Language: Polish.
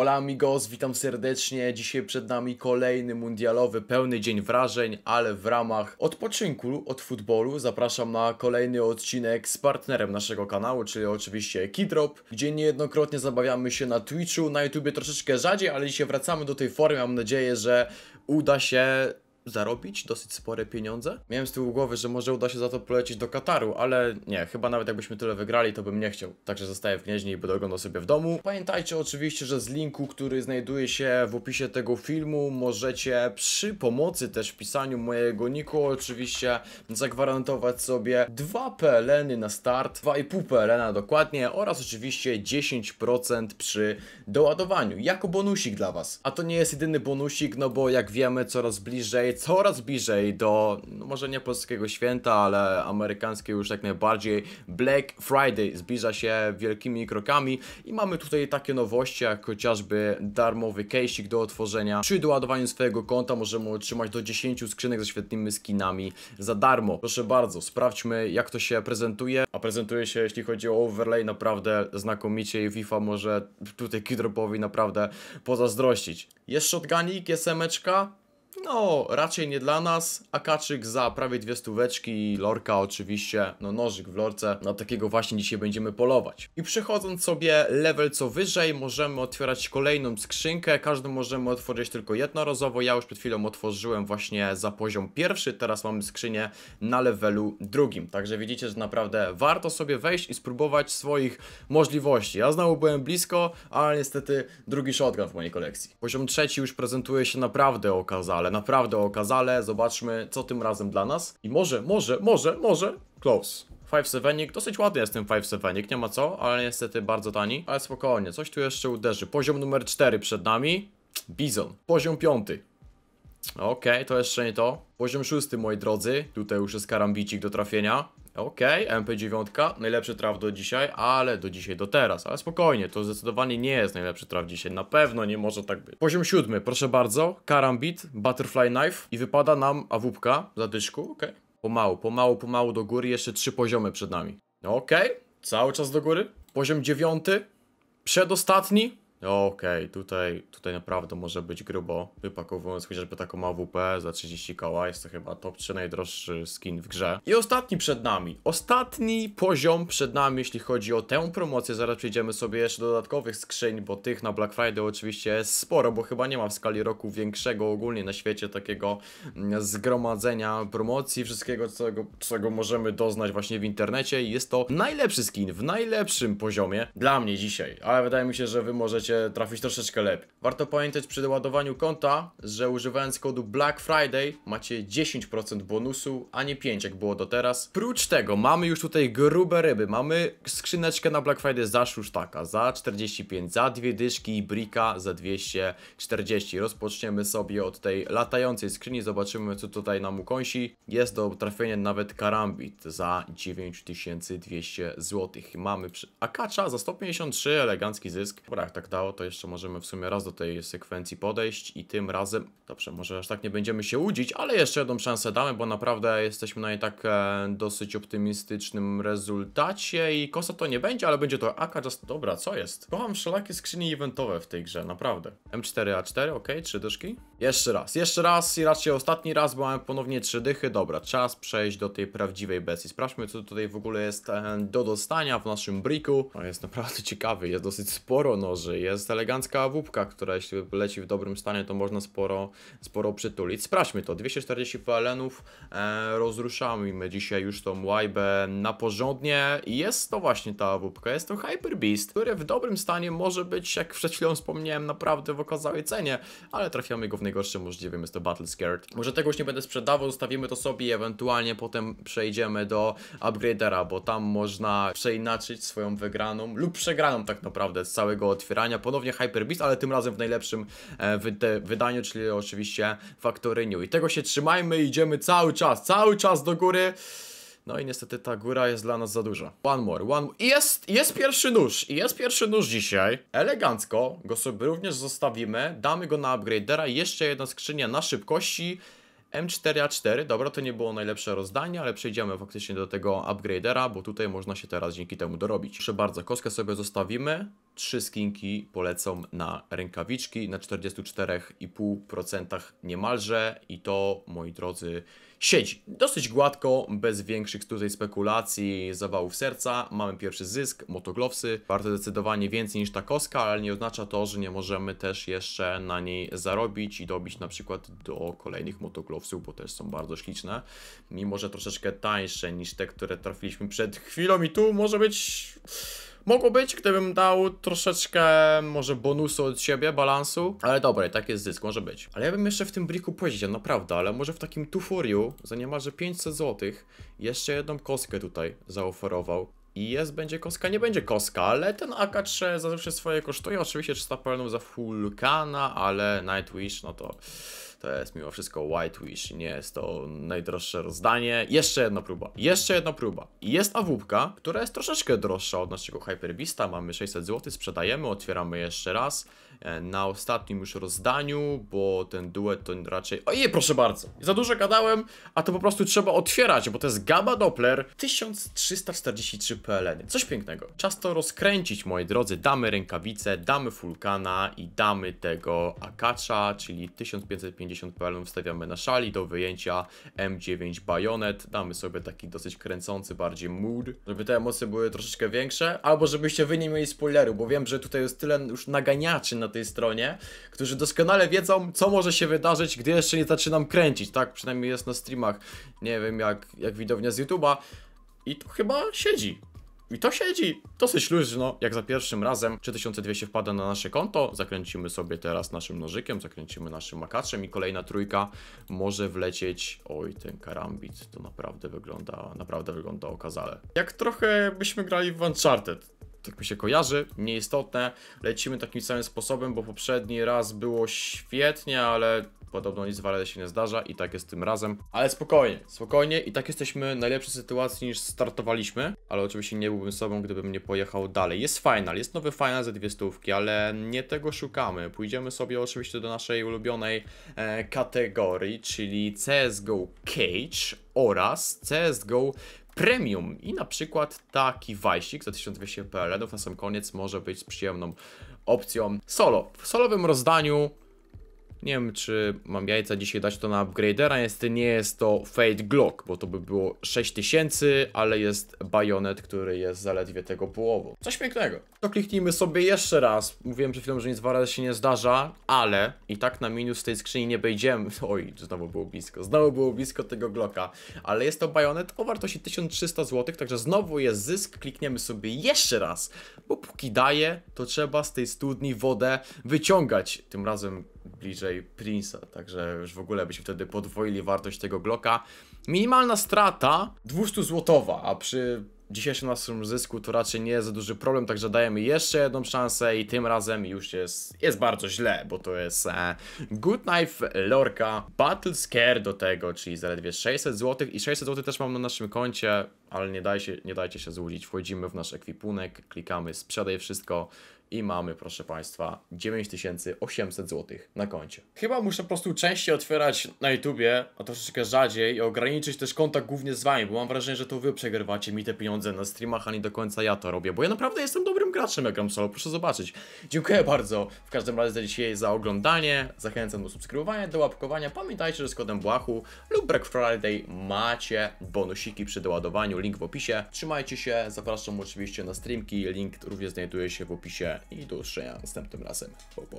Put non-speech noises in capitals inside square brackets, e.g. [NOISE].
Hola amigos, witam serdecznie. Dzisiaj przed nami kolejny mundialowy pełny dzień wrażeń, ale w ramach odpoczynku od futbolu zapraszam na kolejny odcinek z partnerem naszego kanału, czyli oczywiście Kidrop, gdzie niejednokrotnie zabawiamy się na Twitchu, na YouTubie troszeczkę rzadziej, ale dzisiaj wracamy do tej formy. Mam nadzieję, że uda się zarobić dosyć spore pieniądze. Miałem z tyłu głowy, że może uda się za to polecieć do Kataru, ale nie, chyba nawet jakbyśmy tyle wygrali, to bym nie chciał. Także zostaję w Gnieźnie i będę oglądał sobie w domu. Pamiętajcie oczywiście, że z linku, który znajduje się w opisie tego filmu, możecie przy pomocy też w pisaniu mojego niku oczywiście zagwarantować sobie 2 PLN na start, 2,5 PLN dokładnie oraz oczywiście 10% przy doładowaniu, jako bonusik dla Was. A to nie jest jedyny bonusik, no bo jak wiemy coraz bliżej coraz bliżej do, no może nie polskiego święta, ale amerykańskie już jak najbardziej, Black Friday zbliża się wielkimi krokami i mamy tutaj takie nowości jak chociażby darmowy case'ik do otworzenia, przy doładowaniu swojego konta możemy otrzymać do 10 skrzynek ze świetnymi skinami za darmo. Proszę bardzo, sprawdźmy jak to się prezentuje, a prezentuje się jeśli chodzi o overlay naprawdę znakomicie i FIFA może tutaj Kidropowi naprawdę pozazdrościć. Jest shotgunik, jest emeczka, no, raczej nie dla nas. Akaczyk za prawie dwie stóweczki, lorka oczywiście, no nożyk w lorce. na no, takiego właśnie dzisiaj będziemy polować. I przechodząc sobie level co wyżej, możemy otwierać kolejną skrzynkę. Każdą możemy otworzyć tylko jednorazowo. Ja już przed chwilą otworzyłem właśnie za poziom pierwszy, teraz mamy skrzynię na levelu drugim. Także widzicie, że naprawdę warto sobie wejść i spróbować swoich możliwości. Ja znowu byłem blisko, ale niestety drugi shotgun w mojej kolekcji. Poziom trzeci już prezentuje się naprawdę okazale naprawdę okazale, zobaczmy co tym razem dla nas. I może, może, może, może, close. Five Sevenik, dosyć ładny jest ten 5 Sevenik, nie ma co, ale niestety bardzo tani. Ale spokojnie, coś tu jeszcze uderzy. Poziom numer 4 przed nami, Bizon. Poziom 5. Okej, okay, to jeszcze nie to. Poziom 6, moi drodzy. Tutaj już jest karambicik do trafienia. Okej, okay, MP9, najlepszy traf do dzisiaj, ale do dzisiaj, do teraz, ale spokojnie, to zdecydowanie nie jest najlepszy traf dzisiaj, na pewno nie może tak być. Poziom siódmy, proszę bardzo, Karambit, Butterfly Knife i wypada nam awupka za dyszku, okej. Okay. Pomału, pomału, pomału do góry, jeszcze trzy poziomy przed nami. Okej, okay, cały czas do góry. Poziom dziewiąty, przedostatni, Okej, tutaj, tutaj naprawdę może być grubo, wypakowując chociażby taką AWP za 30 koła, jest to chyba top 3 najdroższy skin w grze. I ostatni przed nami, ostatni poziom przed nami, jeśli chodzi o tę promocję, zaraz przejdziemy sobie jeszcze do dodatkowych skrzyń, bo tych na Black Friday oczywiście jest sporo, bo chyba nie ma w skali roku większego ogólnie na świecie takiego mm, zgromadzenia promocji, wszystkiego czego, czego możemy doznać właśnie w internecie i jest to najlepszy skin w najlepszym poziomie dla mnie dzisiaj, ale wydaje mi się, że wy możecie się trafić troszeczkę lepiej. Warto pamiętać przy ładowaniu konta, że używając kodu Black Friday macie 10% bonusu, a nie 5 jak było do teraz. Prócz tego mamy już tutaj grube ryby, mamy skrzyneczkę na Black Friday za szusztaka, za 45, za dwie dyszki i brika za 240. Rozpoczniemy sobie od tej latającej skrzyni, zobaczymy co tutaj nam ukąsi. Jest do trafienia nawet karambit za 9200 zł. Mamy przy... akacza za 153, elegancki zysk. Dobra, tak da to jeszcze możemy w sumie raz do tej sekwencji podejść i tym razem, dobrze, może aż tak nie będziemy się łudzić, ale jeszcze jedną szansę damy, bo naprawdę jesteśmy na i tak e, dosyć optymistycznym rezultacie i kosa to nie będzie, ale będzie to AK just... Dobra, co jest? Kocham wszelakie skrzyni eventowe w tej grze, naprawdę. M4A4, ok, trzy dyszki. Jeszcze raz, jeszcze raz i raczej ostatni raz, bo mamy ponownie trzy dychy. Dobra, czas przejść do tej prawdziwej bestii. Sprawdźmy, co tutaj w ogóle jest e, do dostania w naszym briku. On jest naprawdę ciekawy, jest dosyć sporo noży, jest jest elegancka łupka, która jeśli leci w dobrym stanie, to można sporo, sporo przytulić. Sprawdźmy to, 240 pln e, rozruszamy dzisiaj już tą łajbę na porządnie. Jest to właśnie ta łupka, jest to Hyper Beast, który w dobrym stanie może być, jak przed chwilą wspomniałem, naprawdę w okazałej cenie, ale trafiamy go w najgorszym możliwym, jest to Battle Scared. Może tego już nie będę sprzedawał, zostawimy to sobie ewentualnie potem przejdziemy do upgradera, bo tam można przeinaczyć swoją wygraną lub przegraną tak naprawdę z całego otwierania wydania ponownie Beast, ale tym razem w najlepszym e, wydaniu, czyli oczywiście Factory New. I tego się trzymajmy, idziemy cały czas, cały czas do góry. No i niestety ta góra jest dla nas za duża. One more, one more. I jest, jest pierwszy nóż, i jest pierwszy nóż dzisiaj. Elegancko go sobie również zostawimy, damy go na upgradera jeszcze jedna skrzynia na szybkości. M4A4, dobra, to nie było najlepsze rozdanie, ale przejdziemy faktycznie do tego upgradera, bo tutaj można się teraz dzięki temu dorobić. Proszę bardzo, kostkę sobie zostawimy, trzy skinki polecą na rękawiczki na 44,5% niemalże i to, moi drodzy, siedzi. Dosyć gładko, bez większych tutaj spekulacji, zawałów serca. Mamy pierwszy zysk, motoglowsy. Warto zdecydowanie więcej niż ta koska, ale nie oznacza to, że nie możemy też jeszcze na niej zarobić i dobić na przykład do kolejnych motoglowsów, bo też są bardzo śliczne. Mimo, że troszeczkę tańsze niż te, które trafiliśmy przed chwilą i tu może być Mogło być, gdybym dał troszeczkę może bonusu od siebie, balansu, ale dobra, tak jest zysk, może być. Ale ja bym jeszcze w tym briku powiedział, naprawdę, ale może w takim tuforiu za niemalże 500 zł jeszcze jedną kostkę tutaj zaoferował. I jest, będzie koska, nie będzie koska, ale ten AK3 zawsze swoje kosztuje, oczywiście 300 pełną za Fulkana, ale Nightwish, no to... To jest mimo wszystko White Wish, nie jest to najdroższe rozdanie. Jeszcze jedna próba, jeszcze jedna próba. Jest awupka, która jest troszeczkę droższa od naszego hyperbista. mamy 600 zł, sprzedajemy, otwieramy jeszcze raz. E, na ostatnim już rozdaniu, bo ten duet to raczej... Ojej, proszę bardzo, za dużo gadałem, a to po prostu trzeba otwierać, bo to jest Gamma Doppler 1343 PLN. Coś pięknego. Czas to rozkręcić, moi drodzy. Damy rękawice, damy Fulkana i damy tego Akacza, czyli 1550 PLN wstawiamy na szali do wyjęcia M9 Bayonet. Damy sobie taki dosyć kręcący bardziej mood, żeby te emocje były troszeczkę większe, albo żebyście wy nie mieli spoileru, bo wiem, że tutaj jest tyle już naganiaczy na tej stronie, którzy doskonale wiedzą, co może się wydarzyć, gdy jeszcze nie zaczynam kręcić, tak? Przynajmniej jest na streamach, nie wiem, jak, jak widownia z YouTube'a. I tu chyba siedzi. I to siedzi dosyć luźno, jak za pierwszym razem 3200 wpada na nasze konto, zakręcimy sobie teraz naszym nożykiem, zakręcimy naszym makaczem i kolejna trójka może wlecieć, oj ten karambit, to naprawdę wygląda, naprawdę wygląda okazale. Jak trochę byśmy grali w Uncharted, tak mi się kojarzy, nieistotne. Lecimy takim samym sposobem, bo poprzedni raz było świetnie, ale podobno nic w się nie zdarza i tak jest tym razem. Ale spokojnie, spokojnie i tak jesteśmy w najlepszej sytuacji niż startowaliśmy, ale oczywiście nie byłbym sobą, gdybym nie pojechał dalej. Jest final, jest nowy final ze dwie stówki, ale nie tego szukamy. Pójdziemy sobie oczywiście do naszej ulubionej e, kategorii, czyli CSGO Cage oraz CSGO premium i na przykład taki wajsik za 1200 PLN na sam koniec może być z przyjemną opcją solo. W solowym rozdaniu nie wiem, czy mam jajca dzisiaj dać to na upgradera. Niestety nie jest to fade Glock, bo to by było 6000, ale jest bajonet, który jest zaledwie tego połową. Coś pięknego. To kliknijmy sobie jeszcze raz. Mówiłem przed chwilą, że nic dwa razy się nie zdarza, ale i tak na minus tej skrzyni nie wejdziemy. [LAUGHS] Oj, znowu było blisko. Znowu było blisko tego Glocka. Ale jest to bajonet o wartości 1300 zł, także znowu jest zysk. Klikniemy sobie jeszcze raz, bo póki daje, to trzeba z tej studni wodę wyciągać. Tym razem bliżej Prince'a, także już w ogóle byśmy wtedy podwoili wartość tego Glocka. Minimalna strata 200 złotowa, a przy dzisiejszym naszym zysku to raczej nie jest za duży problem, także dajemy jeszcze jedną szansę i tym razem już jest, jest bardzo źle, bo to jest e, Good Knife Lorka Battle Scare do tego, czyli zaledwie 600 złotych i 600 złotych też mam na naszym koncie, ale nie, daj się, nie dajcie się złudzić. Wchodzimy w nasz ekwipunek, klikamy sprzedaj wszystko i mamy, proszę Państwa, 9800 zł na koncie. Chyba muszę po prostu częściej otwierać na YouTubie, a troszeczkę rzadziej i ograniczyć też kontakt głównie z Wami, bo mam wrażenie, że to Wy przegrywacie mi te pieniądze na streamach, a nie do końca ja to robię, bo ja naprawdę jestem dobrym graczem, jak gram solo, proszę zobaczyć. Dziękuję bardzo w każdym razie za dzisiaj, za oglądanie, zachęcam do subskrybowania, do łapkowania, pamiętajcie, że z kodem Błachu lub Black Friday macie bonusiki przy doładowaniu, link w opisie. Trzymajcie się, zapraszam oczywiście na streamki, link również znajduje się w opisie i do usłyszenia następnym razem. Po, po.